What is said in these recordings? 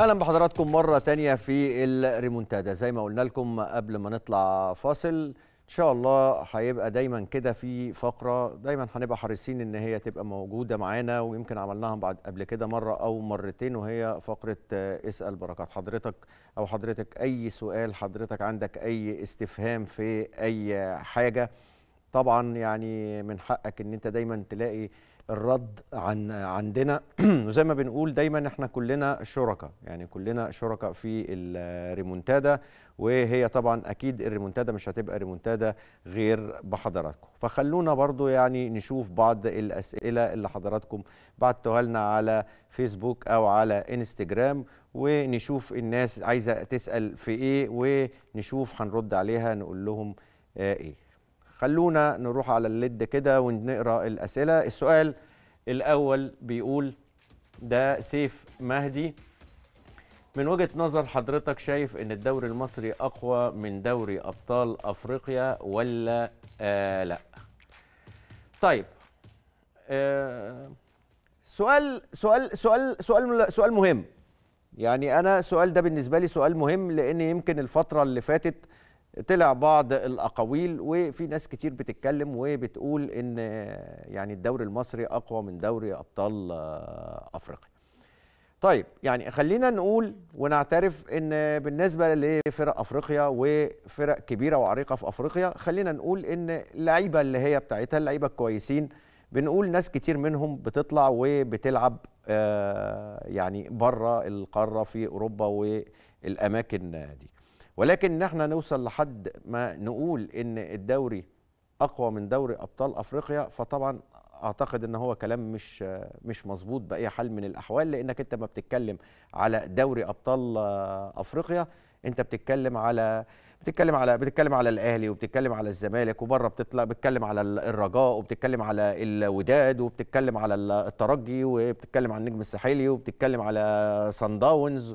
اهلا بحضراتكم مره تانية في الريمونتادا زي ما قلنا لكم قبل ما نطلع فاصل ان شاء الله هيبقى دايما كده في فقره دايما هنبقى حريصين ان هي تبقى موجوده معانا ويمكن عملناها بعد قبل كده مره او مرتين وهي فقره اسال بركات حضرتك او حضرتك اي سؤال حضرتك عندك اي استفهام في اي حاجه طبعا يعني من حقك ان انت دايما تلاقي الرد عن عندنا وزي ما بنقول دايما احنا كلنا شركاء يعني كلنا شركاء في الريمونتادا وهي طبعا اكيد الريمونتادا مش هتبقى ريمونتادا غير بحضراتكم فخلونا برضو يعني نشوف بعض الاسئله اللي حضراتكم بعتوها لنا على فيسبوك او على انستجرام ونشوف الناس عايزه تسال في ايه ونشوف هنرد عليها نقول لهم آه، ايه خلونا نروح على الليد كده ونقرا الاسئله السؤال الأول بيقول ده سيف مهدي من وجهة نظر حضرتك شايف ان الدوري المصري اقوى من دوري ابطال افريقيا ولا آه لا طيب آه، سؤال سؤال سؤال سؤال سؤال مهم يعني انا السؤال ده بالنسبه لي سؤال مهم لان يمكن الفتره اللي فاتت طلع بعض الاقاويل وفي ناس كتير بتتكلم وبتقول ان يعني الدوري المصري اقوى من دوري ابطال آه، افريقيا طيب يعني خلينا نقول ونعترف ان بالنسبه لفرق افريقيا وفرق كبيره وعريقه في افريقيا خلينا نقول ان اللعيبه اللي هي بتاعتها اللعيبه الكويسين بنقول ناس كتير منهم بتطلع وبتلعب آه، يعني بره القاره في اوروبا والاماكن دي ولكن ان احنا نوصل لحد ما نقول ان الدوري اقوى من دوري ابطال افريقيا فطبعا اعتقد ان هو كلام مش مش مظبوط باي حال من الاحوال لانك انت ما بتتكلم على دوري ابطال افريقيا انت بتتكلم على بتتكلم على بتتكلم على الاهلي وبتتكلم على الزمالك وبره بتطلع بتتكلم على الرجاء وبتتكلم على الوداد وبتتكلم على الترجي وبتتكلم على النجم الساحلي وبتتكلم على سان داونز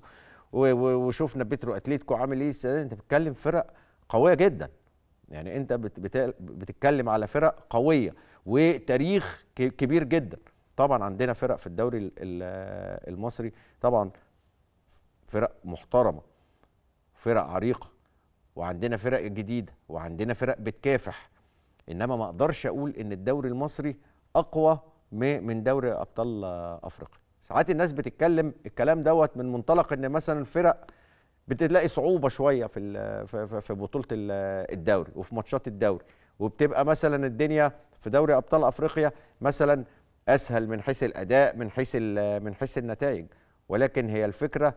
وشفنا بيترو اتليتيكو عامل ايه السنه انت بتتكلم فرق قويه جدا يعني انت بتتكلم على فرق قويه وتاريخ كبير جدا طبعا عندنا فرق في الدوري المصري طبعا فرق محترمه فرق عريقه وعندنا فرق جديده وعندنا فرق بتكافح انما ما اقدرش اقول ان الدوري المصري اقوى من دوري ابطال افريقيا ساعات الناس بتتكلم الكلام دوت من منطلق ان مثلا الفرق بتلاقي صعوبه شويه في في بطوله الدوري وفي ماتشات الدوري وبتبقى مثلا الدنيا في دوري ابطال افريقيا مثلا اسهل من حيث الاداء من حيث من حيث النتائج ولكن هي الفكره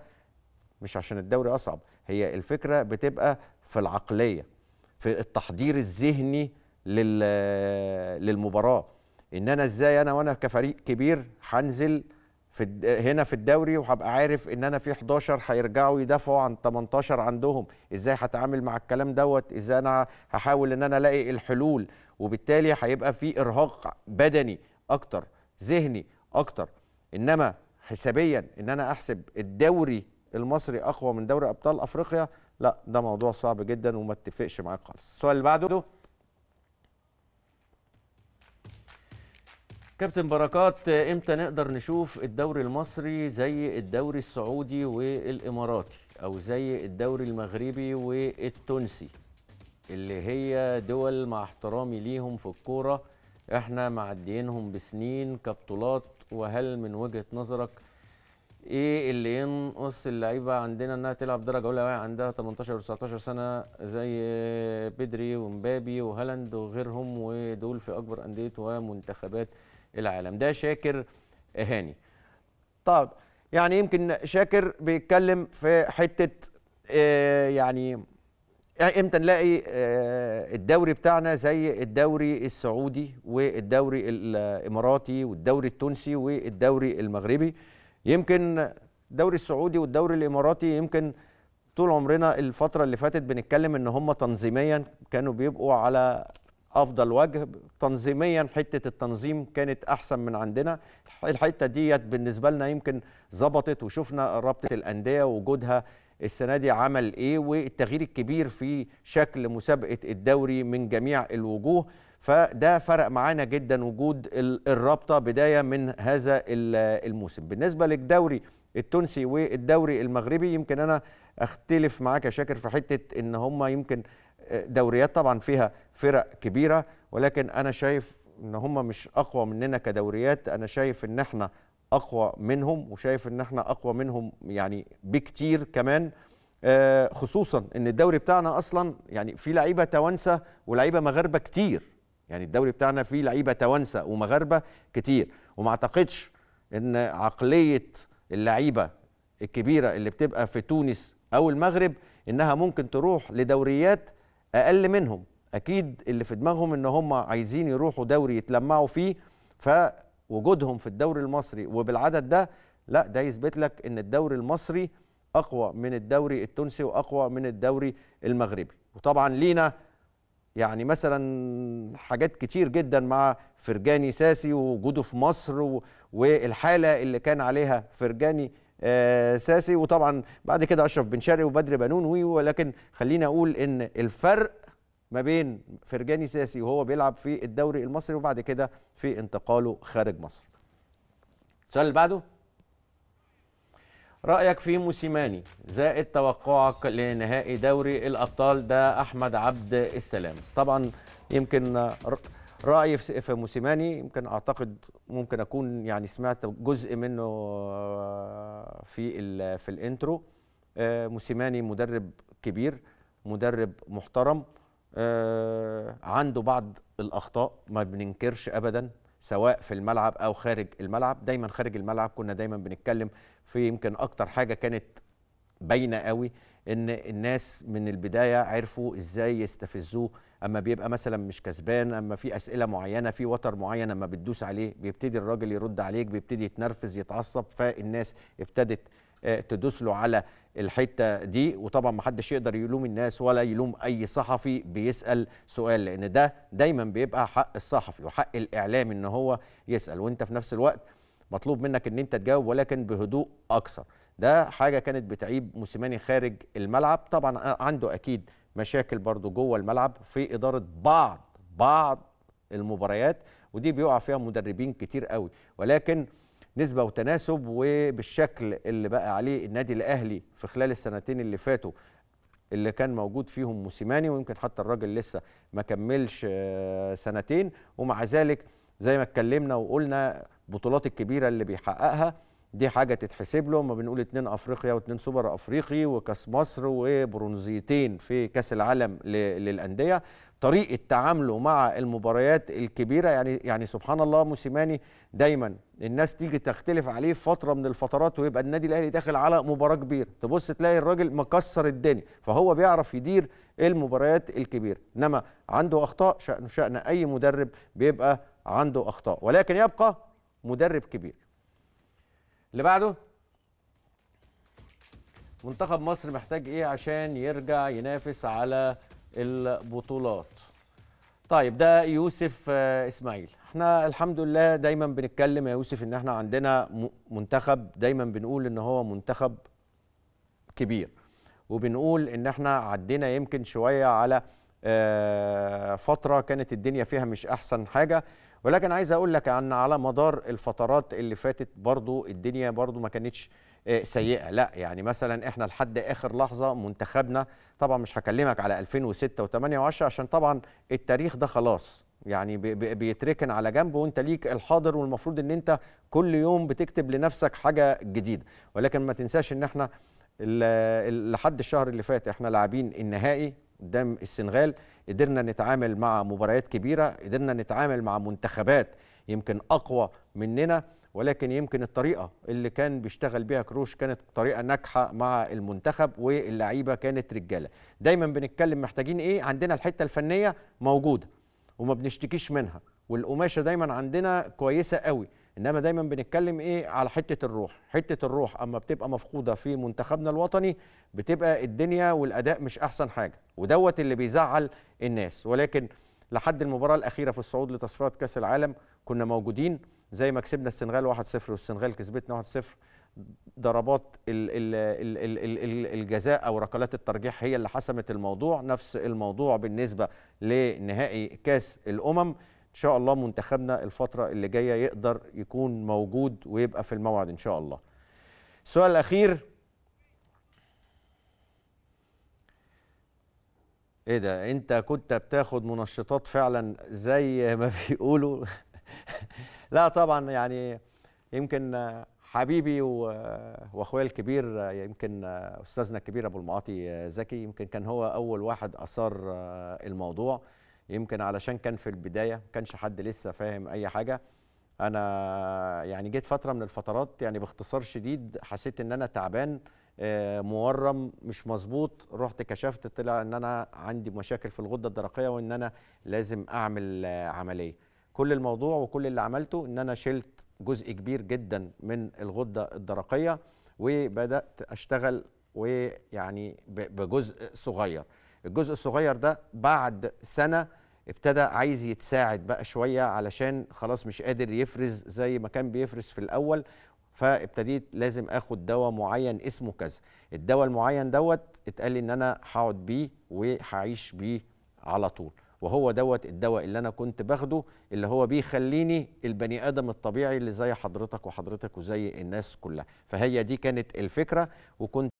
مش عشان الدوري اصعب هي الفكره بتبقى في العقليه في التحضير الذهني للمباراه ان انا ازاي انا وانا كفريق كبير هنزل في هنا في الدوري وهبقى عارف ان انا في 11 هيرجعوا يدافعوا عن 18 عندهم ازاي هتعامل مع الكلام دوت ازاي انا هحاول ان انا الاقي الحلول وبالتالي هيبقى في ارهاق بدني اكتر ذهني اكتر انما حسابيا ان انا احسب الدوري المصري اقوى من دوري ابطال افريقيا لا ده موضوع صعب جدا وما اتفقش معاك خالص السؤال اللي بعده كابتن بركات امتى نقدر نشوف الدوري المصري زي الدوري السعودي والاماراتي او زي الدوري المغربي والتونسي اللي هي دول مع احترامي ليهم في الكوره احنا معديينهم بسنين كبطولات وهل من وجهه نظرك ايه اللي ينقص اللعيبه عندنا انها تلعب درجه اولى وهي عندها 18 و19 سنه زي بدري ومبابي وهالاند وغيرهم ودول في اكبر انديه ومنتخبات العالم ده شاكر هاني طب يعني يمكن شاكر بيتكلم في حته آه، يعني،, يعني امتى نلاقي آه، الدوري بتاعنا زي الدوري السعودي والدوري الاماراتي والدوري التونسي والدوري المغربي يمكن الدوري السعودي والدوري الاماراتي يمكن طول عمرنا الفتره اللي فاتت بنتكلم ان هم تنظيميا كانوا بيبقوا على افضل وجه تنظيميا حته التنظيم كانت احسن من عندنا الحته ديت بالنسبه لنا يمكن ظبطت وشفنا رابطه الانديه وجودها السنه دي عمل ايه والتغيير الكبير في شكل مسابقه الدوري من جميع الوجوه فده فرق معانا جدا وجود الرابطه بدايه من هذا الموسم بالنسبه للدوري التونسي والدوري المغربي يمكن انا اختلف معاك يا شاكر في حته ان هم يمكن دوريات طبعا فيها فرق كبيره ولكن انا شايف ان هم مش اقوى مننا كدوريات انا شايف ان احنا اقوى منهم وشايف ان احنا اقوى منهم يعني بكتير كمان آه، خصوصا ان الدوري بتاعنا اصلا يعني في لعيبه توانسه ولعيبه مغاربه كتير يعني الدوري بتاعنا فيه لعيبه توانسه ومغاربه كتير وما اعتقدش ان عقليه اللعيبه الكبيره اللي بتبقى في تونس او المغرب انها ممكن تروح لدوريات اقل منهم اكيد اللي في دماغهم ان هم عايزين يروحوا دوري يتلمعوا فيه فوجودهم في الدوري المصري وبالعدد ده لا ده يثبت لك ان الدوري المصري اقوى من الدوري التونسي واقوى من الدوري المغربي وطبعا لينا يعني مثلا حاجات كتير جدا مع فرجاني ساسي ووجوده في مصر والحاله اللي كان عليها فرجاني آه، ساسي وطبعا بعد كده اشرف بن شرقي وبدر بنون ولكن خلينا اقول ان الفرق ما بين فرجاني ساسي وهو بيلعب في الدوري المصري وبعد كده في انتقاله خارج مصر. السؤال اللي بعده رأيك في موسيماني زائد توقعك لنهائي دوري الأبطال ده أحمد عبد السلام طبعا يمكن راي في موسيماني يمكن اعتقد ممكن اكون يعني سمعت جزء منه آه، في في الانترو آه، موسيماني مدرب كبير مدرب محترم آه، عنده بعض الاخطاء ما بننكرش ابدا سواء في الملعب او خارج الملعب دايما خارج الملعب كنا دايما بنتكلم في يمكن اكتر حاجه كانت باينه قوي ان الناس من البدايه عرفوا ازاي يستفزوه اما بيبقى مثلا مش كسبان اما في اسئله معينه في وتر معين اما بتدوس عليه بيبتدي الراجل يرد عليك بيبتدي يتنرفز يتعصب فالناس ابتدت آه، تدوس له على الحته دي وطبعا ما حدش يقدر يلوم الناس ولا يلوم اي صحفي بيسال سؤال لان ده دايما بيبقى حق الصحفي وحق الاعلام ان هو يسال وانت في نفس الوقت مطلوب منك ان انت تجاوب ولكن بهدوء اكثر ده حاجه كانت بتعيب موسيماني خارج الملعب طبعا عنده اكيد مشاكل برضه جوه الملعب في اداره بعض بعض المباريات ودي بيقع فيها مدربين كتير قوي ولكن نسبه وتناسب وبالشكل اللي بقى عليه النادي الاهلي في خلال السنتين اللي فاتوا اللي كان موجود فيهم موسيماني ويمكن حتى الراجل لسه ما كملش آه، سنتين ومع ذلك زي ما اتكلمنا وقلنا البطولات الكبيره اللي بيحققها دي حاجه تتحسب له اما بنقول اتنين افريقيا واتنين سوبر افريقي وكاس مصر وبرونزيتين في كاس العالم للانديه طريقه تعامله مع المباريات الكبيره يعني يعني سبحان الله موسيماني دايما الناس تيجي تختلف عليه في فتره من الفترات ويبقى النادي الاهلي داخل على مباراه كبيره تبص تلاقي الراجل مكسر الدنيا فهو بيعرف يدير المباريات الكبيره انما عنده اخطاء شان شان اي مدرب بيبقى عنده اخطاء ولكن يبقى مدرب كبير اللي بعده منتخب مصر محتاج ايه عشان يرجع ينافس على البطولات طيب ده يوسف آه، اسماعيل احنا الحمد لله دايما بنتكلم يا يوسف ان احنا عندنا منتخب دايما بنقول ان هو منتخب كبير وبنقول ان احنا عدينا يمكن شويه على آه، فتره كانت الدنيا فيها مش احسن حاجه ولكن عايز اقول لك ان على مدار الفترات اللي فاتت برضو الدنيا برضو ما كانتش آه، سيئه لا يعني مثلا احنا لحد اخر لحظه منتخبنا طبعا مش هكلمك على 2006 و8 و10 عشان طبعا التاريخ ده خلاص يعني بيتركن على جنب وانت ليك الحاضر والمفروض ان انت كل يوم بتكتب لنفسك حاجه جديده ولكن ما تنساش ان احنا لحد الشهر اللي فات احنا لاعبين النهائي قدام السنغال قدرنا نتعامل مع مباريات كبيره قدرنا نتعامل مع منتخبات يمكن اقوى مننا ولكن يمكن الطريقه اللي كان بيشتغل بيها كروش كانت طريقه ناجحه مع المنتخب واللعيبه كانت رجاله دايما بنتكلم محتاجين ايه عندنا الحته الفنيه موجوده وما بنشتكيش منها والقماشه دايما عندنا كويسه قوي انما دايما بنتكلم ايه على حته الروح حته الروح اما بتبقى مفقوده في منتخبنا الوطني بتبقى الدنيا والاداء مش احسن حاجه ودوت اللي بيزعل الناس ولكن لحد المباراه الاخيره في الصعود لتصفيات كاس العالم كنا موجودين زي ما كسبنا السنغال 1-0 والسنغال كسبتنا 1-0 ضربات الجزاء او ركلات الترجيح هي اللي حسمت الموضوع نفس الموضوع بالنسبه لنهائي كاس الامم ان شاء الله منتخبنا الفتره اللي جايه يقدر يكون موجود ويبقى في الموعد ان شاء الله السؤال الاخير ايه ده انت كنت بتاخد منشطات فعلا زي ما بيقولوا لا طبعا يعني يمكن حبيبي واخويا الكبير يمكن استاذنا الكبير ابو المعاطي زكي يمكن كان هو اول واحد اثار الموضوع يمكن علشان كان في البدايه ما كانش حد لسه فاهم اي حاجه انا يعني جيت فتره من الفترات يعني باختصار شديد حسيت ان انا تعبان آه، مورم مش مظبوط رحت كشفت طلع ان انا عندي مشاكل في الغده الدرقيه وان انا لازم اعمل آه، عمليه كل الموضوع وكل اللي عملته ان انا شلت جزء كبير جدا من الغده الدرقيه وبدات اشتغل ويعني بجزء صغير الجزء الصغير ده بعد سنه ابتدى عايز يتساعد بقى شويه علشان خلاص مش قادر يفرز زي ما كان بيفرز في الاول فابتديت لازم اخد دواء معين اسمه كذا الدواء المعين دوت اتقال لي ان انا هقعد بيه وهعيش بيه على طول وهو دوت الدواء اللي انا كنت باخده اللي هو بيخليني البني ادم الطبيعي اللي زي حضرتك وحضرتك وزي الناس كلها فهي دي كانت الفكره وكنت